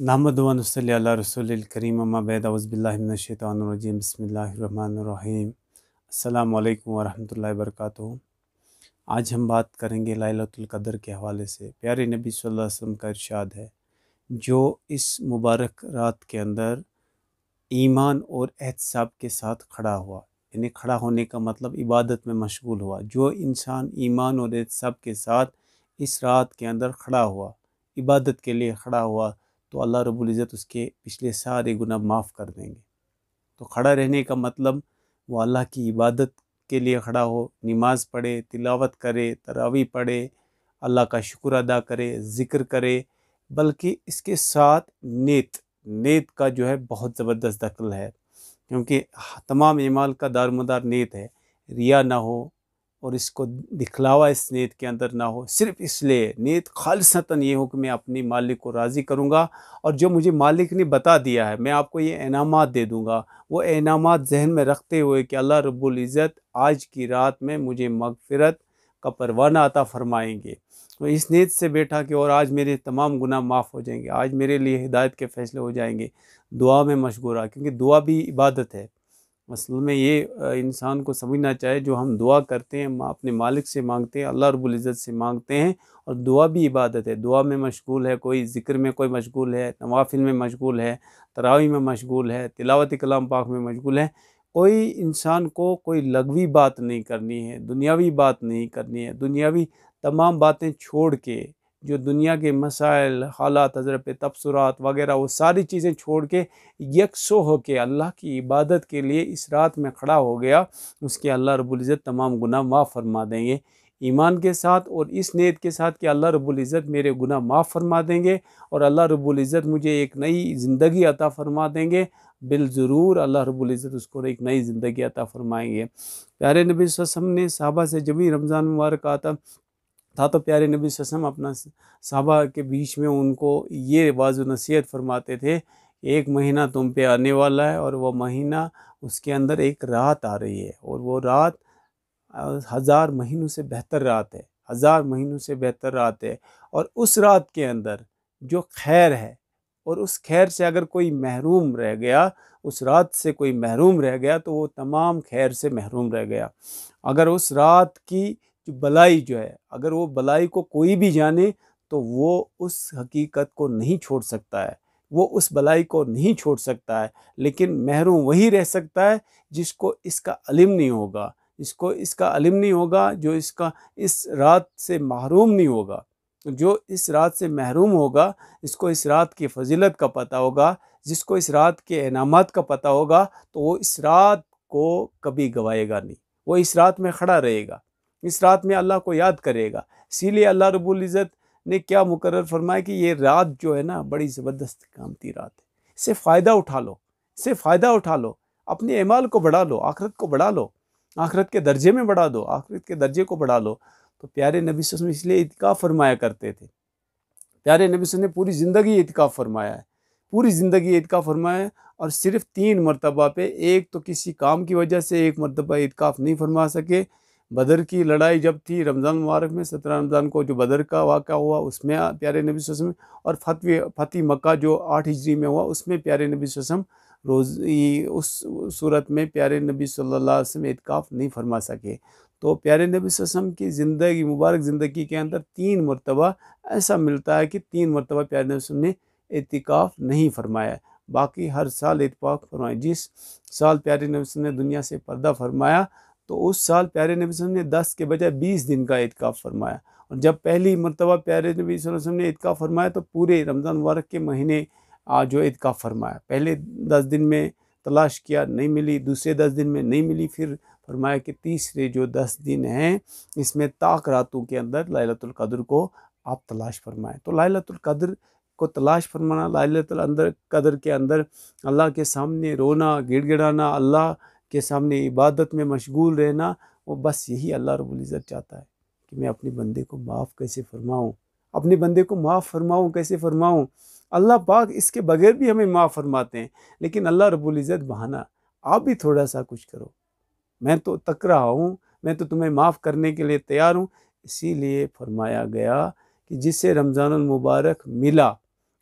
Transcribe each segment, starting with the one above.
नहमद वनसल रसूल करीम अम्माबैद अज़बिल्लाशैतरजीम बसमीम अल्लाम वरहमल वरक आज हम बात करेंगे लालतुल्क़दर के हवाले से प्यारे नबी सल्लल्लाहु का इरशाद है जो इस मुबारक रात के अंदर ईमान और एहतसाब के साथ खड़ा हुआ यानी खड़ा होने का मतलब इबादत में मशगूल हुआ जो इंसान ईमान और एहतसाब के साथ इस रात के अंदर खड़ा हुआ इबादत के लिए खड़ा हुआ तो अल्लाह रब्बुल इज़्ज़त उसके पिछले सारे गुना माफ़ कर देंगे तो खड़ा रहने का मतलब वो अल्लाह की इबादत के लिए खड़ा हो नमाज़ पढ़े तिलावत करे तरावी पढ़े अल्लाह का शुक्र अदा करे ज़िक्र करे बल्कि इसके साथ नेत नेत का जो है बहुत ज़बरदस्त दखल है क्योंकि तमाम इमाल का दारमदार नेत है रिया ना हो और इसको दिखलावा इस नीत के अंदर ना हो सिर्फ इसलिए नीत खालसता ये हो कि मैं अपनी मालिक को राज़ी करूँगा और जो मुझे मालिक ने बता दिया है मैं आपको ये इनाम दे दूँगा वो इनाम जहन में रखते हुए कि अल्लाह रबुल्ज़त आज की रात में मुझे मगफरत का परवाना आता फरमाएंगे तो इस नीत से बैठा कि और आज मेरे तमाम गुना माफ़ हो जाएंगे आज मेरे लिए हिदायत के फ़ैसले हो जाएंगे दुआ में मशगूर आ क्योंकि दुआ भी इबादत है असल में ये इंसान को समझना चाहिए जो हम दुआ करते हैं अपने मालिक से मांगते हैं अल्लाह रबुल्ज़त से मांगते हैं और दुआ भी इबादत है दुआ में मशगूल है कोई ज़िक्र में कोई मशगूल है नवाफिल में मशगूल है तरावी में मशगूल है तिलावत कलाम पाक में मशगूल है कोई इंसान को कोई लगवी बात नहीं करनी है दुनियावी बात नहीं करनी है दुनियावी तमाम बातें छोड़ के जो दुनिया के मसाइल हालात हजरत तबसरात वगैरह वो सारी चीज़ें छोड़ के यकसो के अल्लाह की इबादत के लिए इस रात में खड़ा हो गया उसके अल्लाह रबुल्ज़त तमाम गुना माफ़ फरमा देंगे ईमान के साथ और इस नीत के साथ कि अल्लाह रबुल्ज़त मेरे गुना माफ़ फरमा देंगे और अल्लाह रबुल्ज़त मुझे एक नई ज़िंदगी अता फरमा देंगे बिल ज़रूर अल्लाह रबुल्ज़त उसको एक नई ज़िंदगी अता फरमाएंगे प्यारे नबी वसम ने साहबा से जब भी रमज़ान मुबारक आता था तो प्यारे नबी वसम अपना साहबा के बीच में उनको ये बाज़ु नसीहत फरमाते थे एक महीना तुम पे आने वाला है और वह महीना उसके अंदर एक रात आ रही है और वो रात हज़ार महीनों से बेहतर रात है हज़ार महीनों से बेहतर रात है और उस रात के अंदर जो खैर है और उस खैर से अगर कोई महरूम रह गया उस रात से कोई महरूम रह गया तो वो तमाम खैर से महरूम रह गया अगर उस रात की जो बलाई जो है अगर वो भलाई को कोई भी जाने तो वो उस हकीकत को नहीं छोड़ सकता है वो उस बलाई को नहीं छोड़ सकता है लेकिन महरूम वही रह सकता है जिसको इसका अलिम नहीं होगा इसको इसका अलिम नहीं होगा जो इसका इस रात से महरूम नहीं होगा जो इस रात से महरूम होगा इसको इस रात की फजीलत का पता होगा जिसको इस रात के इनाम का पता होगा तो वो इस रात को कभी गवाएगा नहीं वो इस रात में खड़ा रहेगा इस रात में अल्लाह को याद करेगा इसीलिए अल्लाह रबुल्ज़त ने क्या मुकर फरमाया कि ये रात जो है ना बड़ी ज़बरदस्त काम रात है इसे फ़ायदा उठा लो इससे फ़ायदा उठा लो अपने अमाल को बढ़ा लो आखरत को बढ़ा लो आखरत के दर्जे में बढ़ा दो आखरत के दर्जे को बढ़ा लो तो प्यारे नबी वसम इसलिए इतका फरमाया करते थे प्यारे नबी सुन ने पूरी ज़िंदगी इतका फरमाया है पूरी ज़िंदगी इतका फरमाया और सिर्फ तीन मरतबा पे एक तो किसी काम की वजह से एक मरतबा इतकाफ़ नहीं फरमा सके बदर की लड़ाई जब थी रमज़ान मुबारक में सत्रह रमज़ान को जो बदर का वाक़ा हुआ उसमें प्यारे नबी वसम और फतवी फती मक्का जो आठ हिजरी में हुआ उसमें प्यारे नबी वसम रोज़ उस सूरत में प्यारे नबी सल्लल्लाहु अलैहि वसल्लम इतकाफ़ नहीं फरमा सके तो प्यारे नबी वसम की ज़िंदगी मुबारक ज़िंदगी के अंदर तीन मरतबा ऐसा मिलता है कि तीन मरतबा प्यारे नबी वसम ने इतकाफ़ नहीं फरमाया बाकी हर साल इतफाक़ फरमाया जिस साल प्यारे नबी वसम ने दुनिया से पर्दा फरमाया तो उस साल प्यारे नबी वसल्लम ने दस के बजाय बीस दिन का इतका फरमाया और जब पहली मरतबा प्यारे नबी वसल्लम ने इतका फरमाया तो पूरे रमज़ान वर्क के महीने आज जो इतका फरमाया पहले दस दिन में तलाश किया नहीं मिली दूसरे दस दिन में नहीं मिली फिर फरमाया कि तीसरे जो दस दिन हैं इसमें ताक रातों के अंदर लालतुल्कद्र को आप तलाश फरमाएँ तो लालतुल्कद्र को तलाश फरमाना कदर के अंदर अल्लाह के सामने रोना गिड़गिड़ाना अल्लाह के सामने इबादत में मशगूल रहना वो बस यही अल्लाह रबुल्ज़त चाहता है कि मैं अपने बंदे को माफ़ कैसे फरमाऊँ अपने बंदे को माफ़ फरमाऊँ कैसे फरमाऊँ अल्लाह पाक इसके बगैर भी हमें माफ़ फरमाते हैं लेकिन अल्लाह रबुल्ज़त बहाना आप भी थोड़ा सा कुछ करो मैं तो तक रहा हूँ मैं तो तुम्हें माफ़ करने के लिए तैयार हूँ इसीलिए फरमाया गया कि जिससे रमज़ानमबारक मुबारक मिला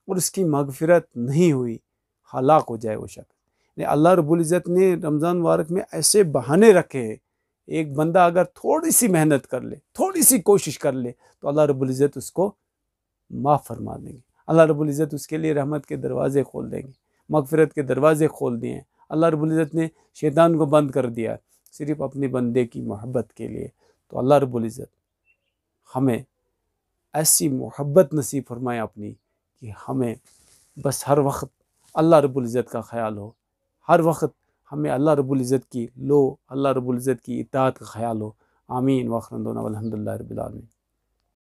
और उसकी मगफरत नहीं हुई हलाक हो जाए वो शख्स अल्लाह रबुल्ज़त ने रमज़ान मुबारक में ऐसे बहाने रखे हैं एक बंदा अगर थोड़ी सी मेहनत कर ले थोड़ी सी कोशिश कर ले तो अल्लाह इज़्ज़त उसको माफ़ फरमा देंगे अल्लाह रबुल्ज़त उसके लिए रहमत के दरवाज़े खोल देंगे मगफरत के दरवाज़े खोल दिए हैं अल्लाह रबुल्ज़त ने शैतान को बंद कर दिया सिर्फ अपने बंदे की मोहब्बत के लिए तो अल्लाह रबुल्ज़त हमें ऐसी मोहब्बत नसीब फरमाए अपनी कि हमें बस हर वक्त अल्लाह रबुल्ज़त का ख्याल हो हर वक्त हमें अल्लाह रबुल्ज़त की लो अल्लाह रबुल्ज़त की इतात का ख्याल हो आमीन वखरदोन अलहमदिल्ला रबालमीन